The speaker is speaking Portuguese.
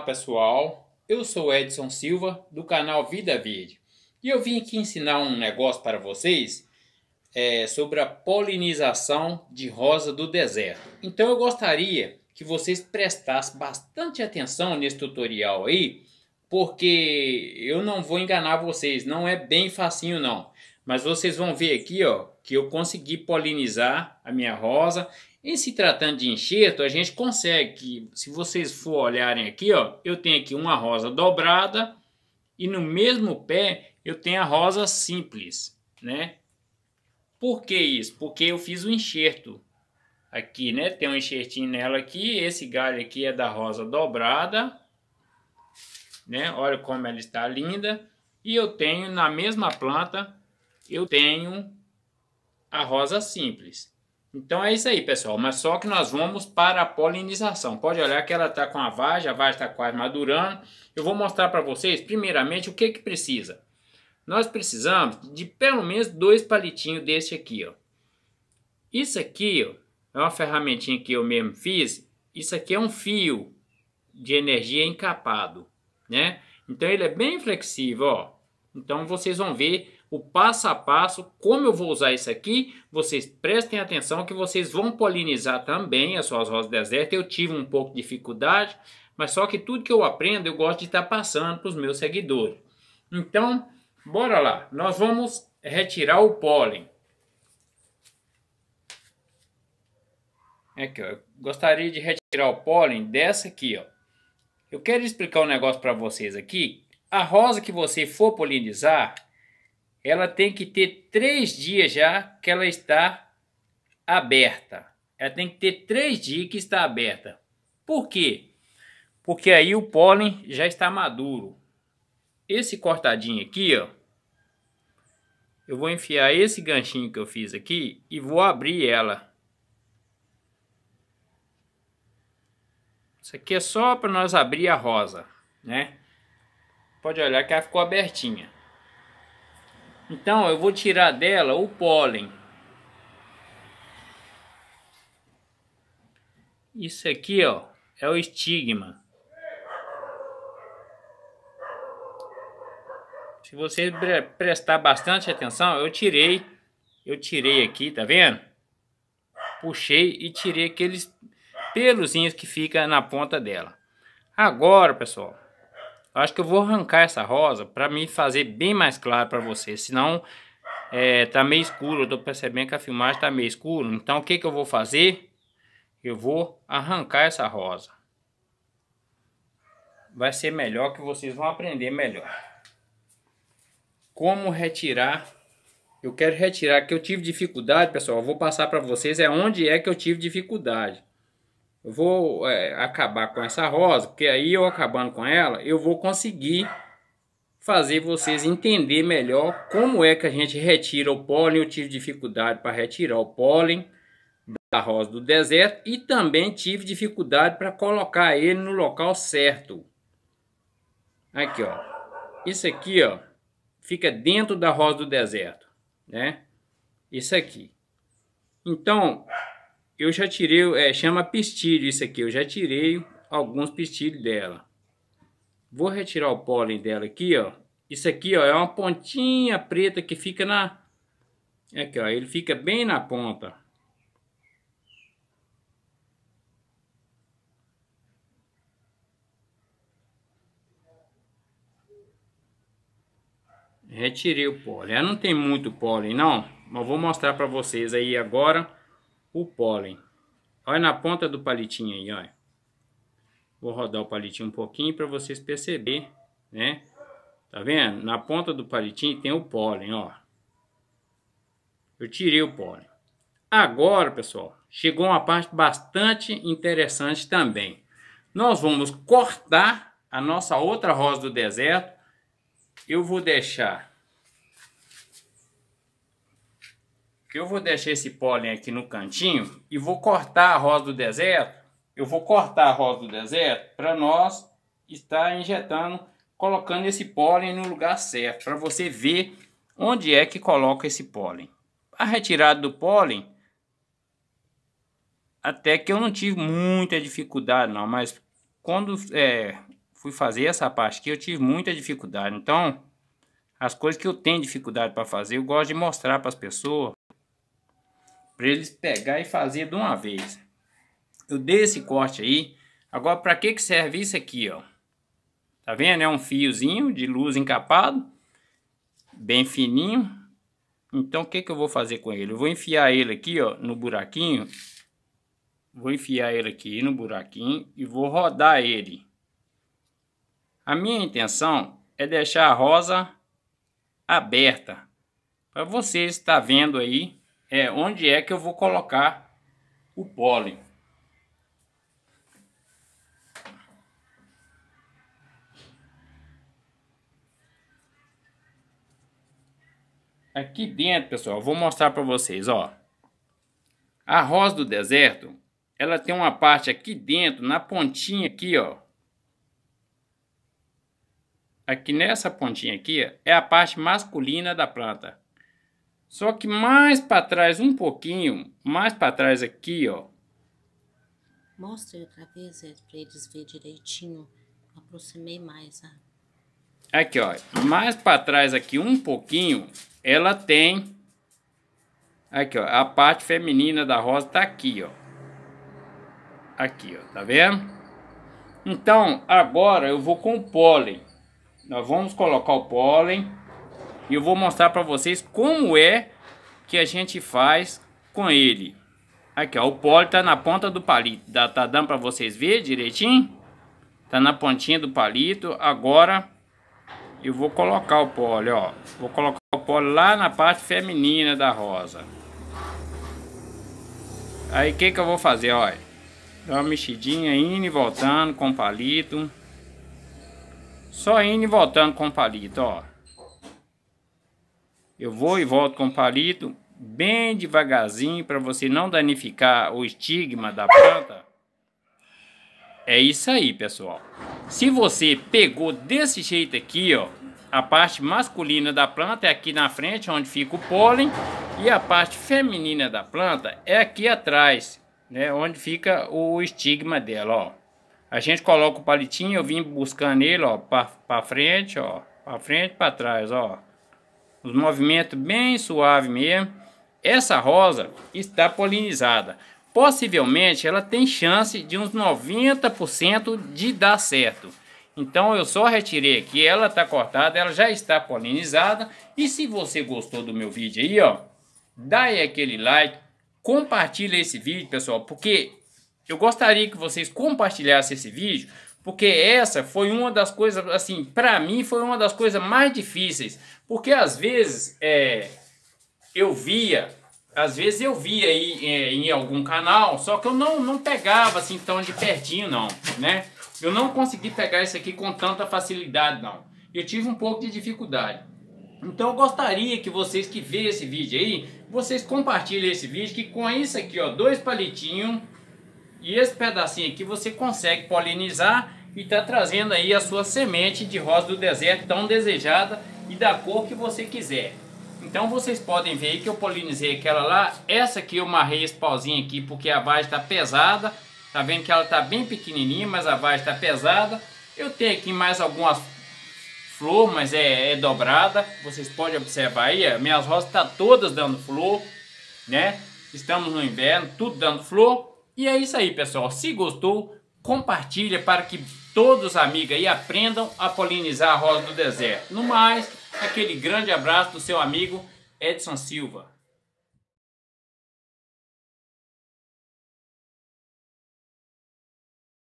pessoal, eu sou Edson Silva do canal Vida Verde e eu vim aqui ensinar um negócio para vocês é, sobre a polinização de rosa do deserto. Então eu gostaria que vocês prestassem bastante atenção nesse tutorial aí, porque eu não vou enganar vocês, não é bem facinho não. Mas vocês vão ver aqui ó, que eu consegui polinizar a minha rosa. Em se tratando de enxerto, a gente consegue, se vocês for olharem aqui, ó, eu tenho aqui uma rosa dobrada e no mesmo pé eu tenho a rosa simples, né? Por que isso? Porque eu fiz o um enxerto aqui, né? Tem um enxertinho nela aqui, esse galho aqui é da rosa dobrada, né? Olha como ela está linda. E eu tenho na mesma planta eu tenho a rosa simples. Então é isso aí, pessoal. Mas só que nós vamos para a polinização. Pode olhar que ela está com a vagem, a vagem está quase madurando. Eu vou mostrar para vocês, primeiramente, o que, que precisa. Nós precisamos de pelo menos dois palitinhos desse aqui, ó. Isso aqui, ó, é uma ferramentinha que eu mesmo fiz. Isso aqui é um fio de energia encapado, né? Então ele é bem flexível, ó. Então vocês vão ver o passo a passo, como eu vou usar isso aqui, vocês prestem atenção que vocês vão polinizar também as suas rosas desertas. Eu tive um pouco de dificuldade, mas só que tudo que eu aprendo eu gosto de estar tá passando para os meus seguidores. Então, bora lá. Nós vamos retirar o pólen. Aqui, ó. Eu gostaria de retirar o pólen dessa aqui, ó. Eu quero explicar um negócio para vocês aqui. A rosa que você for polinizar, ela tem que ter três dias já que ela está aberta. Ela tem que ter três dias que está aberta. Por quê? Porque aí o pólen já está maduro. Esse cortadinho aqui, ó. Eu vou enfiar esse ganchinho que eu fiz aqui e vou abrir ela. Isso aqui é só para nós abrir a rosa, né? Pode olhar que ela ficou abertinha. Então eu vou tirar dela o pólen. Isso aqui, ó, é o estigma. Se você prestar bastante atenção, eu tirei, eu tirei aqui, tá vendo? Puxei e tirei aqueles pelozinhos que fica na ponta dela. Agora, pessoal, acho que eu vou arrancar essa rosa para me fazer bem mais claro para você. Senão é, tá meio escuro, eu tô percebendo que a filmagem tá meio escuro. Então o que que eu vou fazer? Eu vou arrancar essa rosa. Vai ser melhor que vocês vão aprender melhor. Como retirar? Eu quero retirar que eu tive dificuldade, pessoal. Eu vou passar para vocês é onde é que eu tive dificuldade. Eu vou é, acabar com essa rosa, porque aí eu acabando com ela, eu vou conseguir fazer vocês entender melhor como é que a gente retira o pólen. Eu tive dificuldade para retirar o pólen da rosa do deserto e também tive dificuldade para colocar ele no local certo. Aqui, ó. Isso aqui, ó, fica dentro da rosa do deserto, né? Isso aqui. Então, eu já tirei, é, chama pistilho isso aqui, eu já tirei alguns pistilhos dela. Vou retirar o pólen dela aqui, ó. Isso aqui, ó, é uma pontinha preta que fica na... Aqui, ó, ele fica bem na ponta. Retirei o pólen. Ela não tem muito pólen, não, mas vou mostrar para vocês aí agora o pólen. Olha na ponta do palitinho aí, olha. Vou rodar o palitinho um pouquinho para vocês perceberem, né? Tá vendo? Na ponta do palitinho tem o pólen, ó. Eu tirei o pólen. Agora, pessoal, chegou uma parte bastante interessante também. Nós vamos cortar a nossa outra rosa do deserto. Eu vou deixar que eu vou deixar esse pólen aqui no cantinho e vou cortar a rosa do deserto. Eu vou cortar a rosa do deserto para nós estar injetando, colocando esse pólen no lugar certo, para você ver onde é que coloca esse pólen. A retirada do pólen, até que eu não tive muita dificuldade não, mas quando é, fui fazer essa parte aqui, eu tive muita dificuldade. Então, as coisas que eu tenho dificuldade para fazer, eu gosto de mostrar para as pessoas para eles pegar e fazer de uma vez. Eu dei esse corte aí. Agora, para que, que serve isso aqui, ó? Tá vendo? É um fiozinho de luz encapado, bem fininho. Então, o que, que eu vou fazer com ele? Eu vou enfiar ele aqui, ó, no buraquinho. Vou enfiar ele aqui no buraquinho e vou rodar ele. A minha intenção é deixar a rosa aberta. Para você estar tá vendo aí é onde é que eu vou colocar o pólen. Aqui dentro, pessoal, vou mostrar para vocês, ó. A rosa do deserto, ela tem uma parte aqui dentro, na pontinha aqui, ó. Aqui nessa pontinha aqui, é a parte masculina da planta. Só que mais para trás um pouquinho, mais para trás aqui, ó. Mostre outra vez para eles ver direitinho. Aproximei mais, ah. Aqui, ó. Mais para trás aqui um pouquinho, ela tem aqui, ó. A parte feminina da rosa tá aqui, ó. Aqui, ó. Tá vendo? Então, agora eu vou com o pólen. Nós vamos colocar o pólen e eu vou mostrar para vocês como é que a gente faz com ele. Aqui, ó, o pole tá na ponta do palito. tá dando para vocês ver direitinho? Tá na pontinha do palito. Agora eu vou colocar o pole, ó. Vou colocar o pole lá na parte feminina da rosa. Aí, o que que eu vou fazer, ó? Dá uma mexidinha, indo e voltando com o palito. Só indo e voltando com o palito, ó. Eu vou e volto com o palito bem devagarzinho para você não danificar o estigma da planta. É isso aí, pessoal. Se você pegou desse jeito aqui, ó, a parte masculina da planta é aqui na frente onde fica o pólen e a parte feminina da planta é aqui atrás, né, onde fica o estigma dela, ó. A gente coloca o palitinho, eu vim buscando ele, ó, para frente, ó, para frente, para trás, ó um movimento bem suave mesmo. Essa rosa está polinizada. Possivelmente ela tem chance de uns 90% de dar certo. Então eu só retirei aqui, ela está cortada, ela já está polinizada. E se você gostou do meu vídeo aí, ó, dá aí aquele like, compartilha esse vídeo, pessoal, porque eu gostaria que vocês compartilhassem esse vídeo, porque essa foi uma das coisas, assim, para mim foi uma das coisas mais difíceis, porque às vezes é, eu via, às vezes eu via aí é, em algum canal, só que eu não, não pegava assim tão de pertinho não, né? Eu não consegui pegar isso aqui com tanta facilidade não. Eu tive um pouco de dificuldade. Então eu gostaria que vocês que vê esse vídeo aí, vocês compartilhem esse vídeo que com isso aqui, ó, dois palitinhos e esse pedacinho aqui você consegue polinizar e tá trazendo aí a sua semente de rosa do deserto tão desejada e da cor que você quiser. Então vocês podem ver que eu polinizei aquela lá. Essa aqui eu marrei esse pauzinho aqui porque a vagem está pesada. Tá vendo que ela está bem pequenininha, mas a vagem está pesada. Eu tenho aqui mais algumas flor, mas é, é, dobrada. Vocês podem observar aí, minhas rosas estão tá todas dando flor, né? Estamos no inverno, tudo dando flor. E é isso aí, pessoal. Se gostou, compartilha para que todos os amigos aí aprendam a polinizar a rosa do deserto. No mais, Aquele grande abraço do seu amigo Edson Silva.